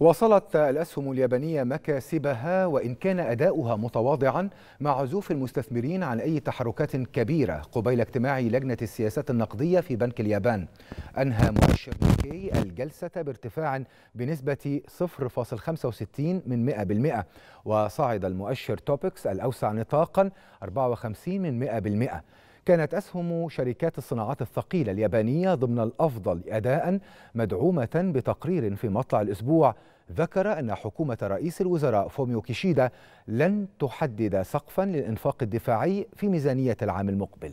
واصلت الأسهم اليابانية مكاسبها وإن كان أداؤها متواضعا مع عزوف المستثمرين عن أي تحركات كبيرة قبيل اجتماع لجنة السياسات النقدية في بنك اليابان أنهى مؤشر نيكي الجلسة بارتفاع بنسبة 0.65 من 100% وصعد المؤشر توبكس الأوسع نطاقا 54 من 100% كانت أسهم شركات الصناعات الثقيلة اليابانية ضمن الأفضل أداء مدعومة بتقرير في مطلع الأسبوع ذكر أن حكومة رئيس الوزراء فوميو كيشيدا لن تحدد سقفا للإنفاق الدفاعي في ميزانية العام المقبل